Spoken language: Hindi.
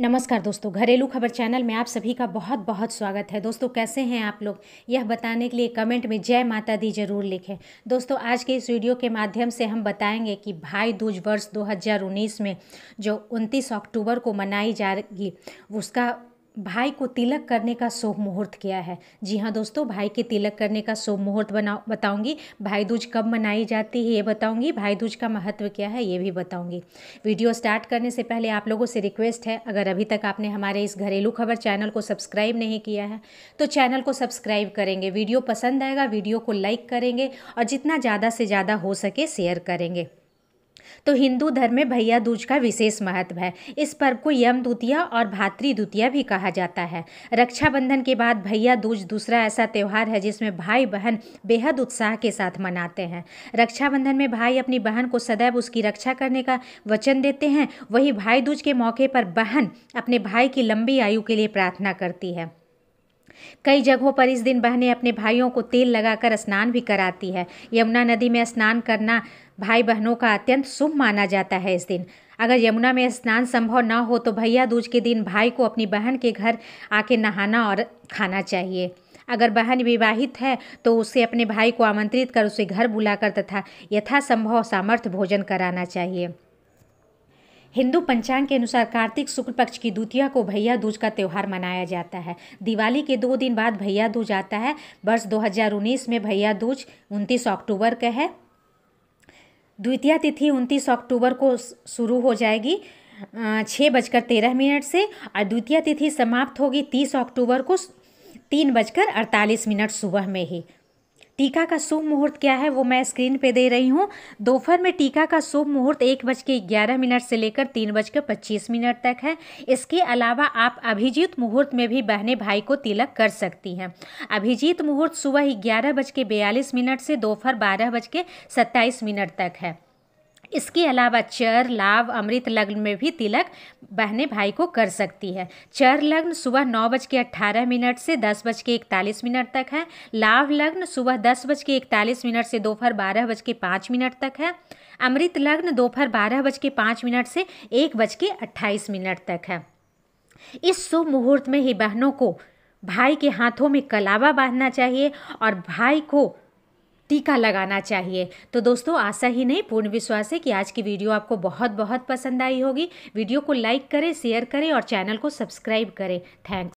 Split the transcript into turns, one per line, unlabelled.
नमस्कार दोस्तों घरेलू खबर चैनल में आप सभी का बहुत बहुत स्वागत है दोस्तों कैसे हैं आप लोग यह बताने के लिए कमेंट में जय माता दी जरूर लिखें दोस्तों आज के इस वीडियो के माध्यम से हम बताएंगे कि भाई दूज वर्ष 2019 में जो 29 अक्टूबर को मनाई जाएगी उसका भाई को तिलक करने का शुभ मुहूर्त क्या है जी हाँ दोस्तों भाई के तिलक करने का शुभ मुहूर्त बना बताऊँगी भाई दूज कब मनाई जाती है ये बताऊँगी भाई दूज का महत्व क्या है ये भी बताऊँगी वीडियो स्टार्ट करने से पहले आप लोगों से रिक्वेस्ट है अगर अभी तक आपने हमारे इस घरेलू खबर चैनल को सब्सक्राइब नहीं किया है तो चैनल को सब्सक्राइब करेंगे वीडियो पसंद आएगा वीडियो को लाइक करेंगे और जितना ज़्यादा से ज़्यादा हो सके शेयर करेंगे तो हिंदू धर्म में भैया दूज का विशेष महत्व है इस पर्व को यम द्वितीया और भातृ द्वितीया भी कहा जाता है रक्षाबंधन के बाद भैया दूज दूसरा ऐसा त्यौहार है जिसमें भाई बहन बेहद उत्साह के साथ मनाते हैं रक्षाबंधन में भाई अपनी बहन को सदैव उसकी रक्षा करने का वचन देते हैं वही भाई दूज के मौके पर बहन अपने भाई की लंबी आयु के लिए प्रार्थना करती है कई जगहों पर इस दिन बहनें अपने भाइयों को तेल लगाकर स्नान भी कराती है यमुना नदी में स्नान करना भाई बहनों का अत्यंत शुभ माना जाता है इस दिन अगर यमुना में स्नान संभव ना हो तो भैया दूज के दिन भाई को अपनी बहन के घर आके नहाना और खाना चाहिए अगर बहन विवाहित है तो उसे अपने भाई को आमंत्रित कर उसे घर बुलाकर तथा यथासंभव सामर्थ्य भोजन कराना चाहिए हिंदू पंचांग के अनुसार कार्तिक शुक्ल पक्ष की द्वितीया को भैया दूज का त्यौहार मनाया जाता है दिवाली के दो दिन बाद भैया दूज आता है वर्ष 2019 में भैया दूज 29 अक्टूबर का है द्वितीय तिथि 29 अक्टूबर को शुरू हो जाएगी छः बजकर तेरह मिनट से और द्वितीय तिथि समाप्त होगी तीस अक्टूबर को तीन बजकर अड़तालीस मिनट सुबह में ही टीका का शुभ मुहूर्त क्या है वो मैं स्क्रीन पे दे रही हूँ दोपहर में टीका का शुभ मुहूर्त एक बज के ग्यारह मिनट से लेकर तीन बज के पच्चीस मिनट तक है इसके अलावा आप अभिजीत मुहूर्त में भी बहने भाई को तिलक कर सकती हैं अभिजीत मुहूर्त सुबह ग्यारह बज के बयालीस मिनट से दोपहर बारह बज के सत्ताईस मिनट तक है इसके अलावा चर लाभ अमृत लग्न में भी तिलक बहने भाई को कर सकती है चर लग्न सुबह नौ बज के अट्ठारह मिनट से दस बज के इकतालीस मिनट तक है लाभ लग्न सुबह दस बज के इकतालीस मिनट से दोपहर बारह बज के पाँच मिनट तक है अमृत लग्न दोपहर बारह बज के पाँच मिनट से एक बज के अट्ठाईस मिनट तक है इस शुभ मुहूर्त में ही बहनों को भाई के हाथों में कलावा बांधना चाहिए और भाई को टीका लगाना चाहिए तो दोस्तों आशा ही नहीं पूर्ण विश्वास है कि आज की वीडियो आपको बहुत बहुत पसंद आई होगी वीडियो को लाइक करें शेयर करें और चैनल को सब्सक्राइब करें थैंक्स